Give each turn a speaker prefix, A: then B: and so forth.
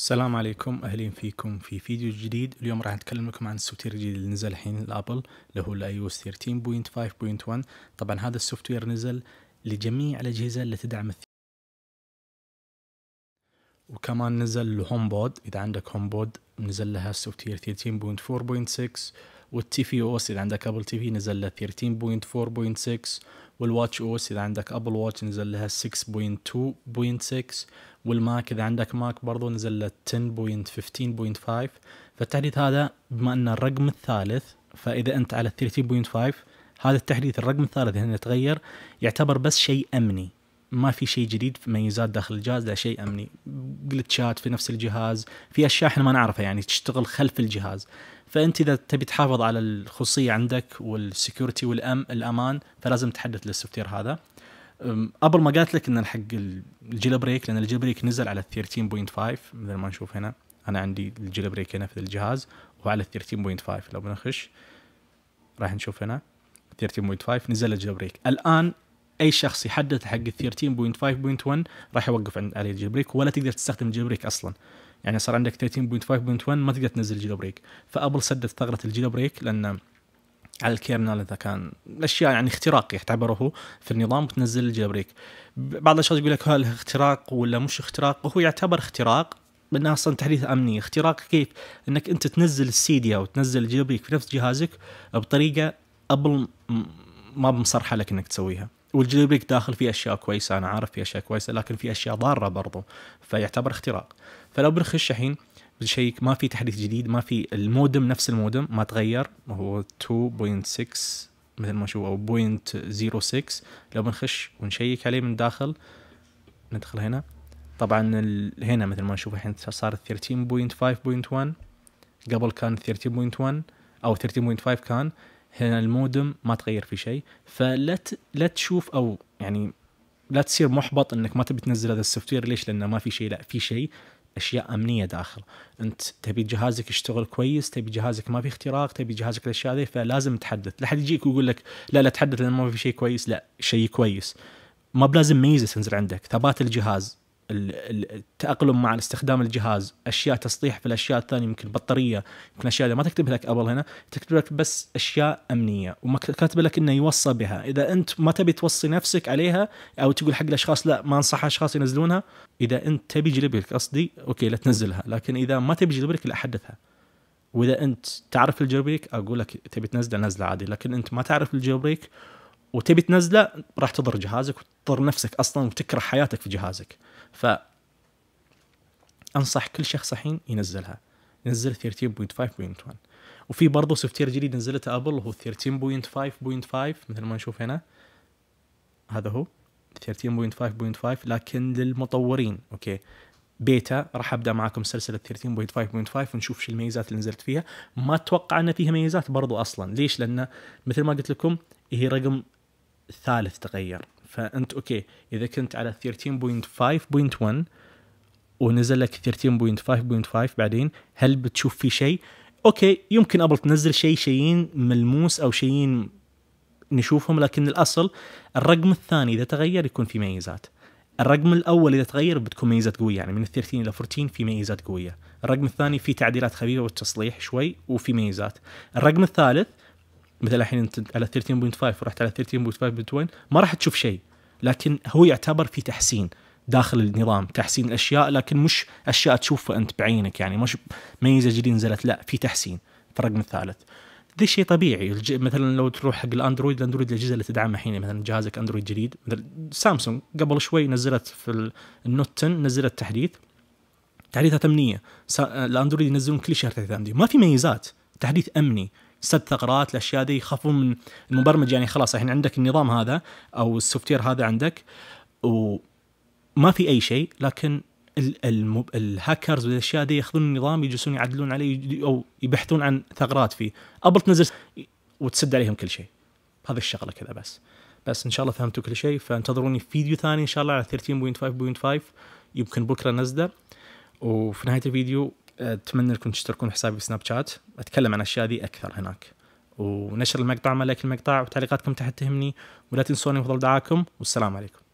A: السلام عليكم اهلا فيكم في فيديو جديد اليوم راح نتكلم لكم عن السوفتوير الجديد اللي نزل الحين لابل اللي هو الاي او 13.5.1 طبعا هذا السوفتوير نزل لجميع الاجهزه اللي تدعم الث... وكمان نزل الهوم بود اذا عندك هوم بود نزل لها السوفتوير 13.4.6 والتي في او اس اذا عندك ابل تي في نزل له 13.4.6 والواتش او اس اذا عندك ابل واتش نزل لها 6.2.6 والماك اذا عندك ماك برضو نزل له 10.15.5 فالتحديث هذا بما انه الرقم الثالث فاذا انت على 13.5 هذا التحديث الرقم الثالث هنا تغير يعتبر بس شيء امني ما في شيء جديد في ميزات داخل الجهاز لا شيء امني جلتشات في نفس الجهاز في اشياء احنا ما نعرفها يعني تشتغل خلف الجهاز فانت اذا تبي تحافظ على الخصوصيه عندك والسكيورتي والام الامان فلازم تحدث للسوفت وير هذا قبل ما قالت لك ان حق الجيل بريك لان الجيل بريك نزل على 13.5 مثل ما نشوف هنا انا عندي الجيل بريك هنا في الجهاز وعلى 13.5 لو بنخش راح نشوف هنا 13.5 نزل الجيل بريك الان اي شخص يحدث حق 13.5.1 راح يوقف عليه بريك ولا تقدر تستخدم الجيل بريك اصلا يعني صار عندك 13.5.1 ما تقدر تنزل الجيل بريك فابل سدت ثغره الجيل بريك لان على الكيرنال اذا كان الاشياء يعني اختراق يعتبره هو في النظام الجيل بريك بعض الاشخاص يقول لك هل اختراق ولا مش اختراق وهو يعتبر اختراق من اصلا تحديث امني اختراق كيف انك انت تنزل السيديا او تنزل بريك في نفس جهازك بطريقه ابل ما بمصرحه لك انك تسويها والجليبريك داخل فيه اشياء كويسه انا عارف فيه اشياء كويسه لكن في اشياء ضاره برضو فيعتبر اختراق فلو بنخش الحين شيء ما في تحديث جديد ما في المودم نفس المودم ما تغير هو 2.6 مثل ما شو او 0.06 لو بنخش ونشيك عليه من داخل ندخل هنا طبعا هنا مثل ما نشوف الحين صار 13.5.1 قبل كان 13.1 او 13.5 كان هنا المودم ما تغير في شيء فلا ت... لا تشوف او يعني لا تصير محبط انك ما تبي تنزل هذا السوفت وير ليش؟ لانه ما في شيء لا في شيء اشياء امنيه داخل انت تبي جهازك يشتغل كويس تبي جهازك ما في اختراق تبي جهازك الاشياء هذه فلازم تحدث لا حد يجيك ويقول لك لا لا تحدث لان ما في شيء كويس لا شيء كويس ما بلازم ميزه تنزل عندك ثبات الجهاز التاقلم مع استخدام الجهاز اشياء تسطيح في الاشياء الثانيه يمكن بطاريه يمكن اشياء ما تكتب لك ابل هنا تكتب لك بس اشياء امنيه وما كاتب لك انه يوصى بها اذا انت ما تبي توصي نفسك عليها او تقول حق الاشخاص لا ما انصح اشخاص ينزلونها اذا انت تبي يجلب لك قصدي اوكي لا تنزلها لكن اذا ما تبي يجلب لك لا حدثها واذا انت تعرف الجوبريك اقول لك تبي تنزله نزله عادي لكن انت ما تعرف الجوبريك وتبي تنزله راح تضر جهازك وتضر نفسك اصلا وتكره حياتك في جهازك ف انصح كل شخص الحين ينزلها ينزل 13.5.1 وفي برضه سوفت وير جديد نزلته ابل هو 13.5.5 مثل ما نشوف هنا هذا هو 13.5.5 لكن للمطورين اوكي بيتا راح ابدا معاكم سلسله 13.5.5 ونشوف شو الميزات اللي نزلت فيها ما اتوقع ان فيها ميزات برضو اصلا ليش لان مثل ما قلت لكم هي رقم الثالث تغير فانت اوكي اذا كنت على 13.5.1 ونزل لك 13.5.5 بعدين هل بتشوف في شيء؟ اوكي يمكن ابل تنزل شيء شيئين ملموس او شيئين نشوفهم لكن الاصل الرقم الثاني اذا تغير يكون في ميزات. الرقم الاول اذا تغير بتكون ميزات قويه يعني من 13 الى 14 في ميزات قويه. الرقم الثاني في تعديلات خفيفه والتصليح شوي وفي ميزات. الرقم الثالث مثلا الحين انت على 13.5 ورحت على 13.5 بتوين ما راح تشوف شيء لكن هو يعتبر في تحسين داخل النظام تحسين الاشياء لكن مش اشياء تشوفها انت بعينك يعني مش ميزه جديده نزلت لا في تحسين في الرقم الثالث ذي شيء طبيعي مثلا لو تروح حق الاندرويد الاندرويد الاجهزه اللي تدعمها الحين مثلا جهازك اندرويد جديد مثلا سامسونج قبل شوي نزلت في النوت 10 نزلت تحديث تحديثات امنيه الاندرويد ينزلون كل شهر تحديث امني ما في ميزات تحديث امني سد ثغرات الاشياء دي يخافون من المبرمج يعني خلاص الحين عندك النظام هذا او السوفت وير هذا عندك وما في اي شيء لكن الهاكرز والاشياء دي ياخذون النظام يجلسون يعدلون عليه او يبحثون عن ثغرات فيه ابل تنزل وتسد عليهم كل شيء هذه الشغله كذا بس بس ان شاء الله فهمتوا كل شيء فانتظروني في فيديو ثاني ان شاء الله على 13.5.5 يمكن بكره نزله وفي نهايه الفيديو اتمنى انكم تشتركون في حسابي شات اتكلم عن الاشياء ذي اكثر هناك ونشر المقطع ما لايك المقطع وتعليقاتكم تحت تهمني ولا تنسوني بفضل دعاكم والسلام عليكم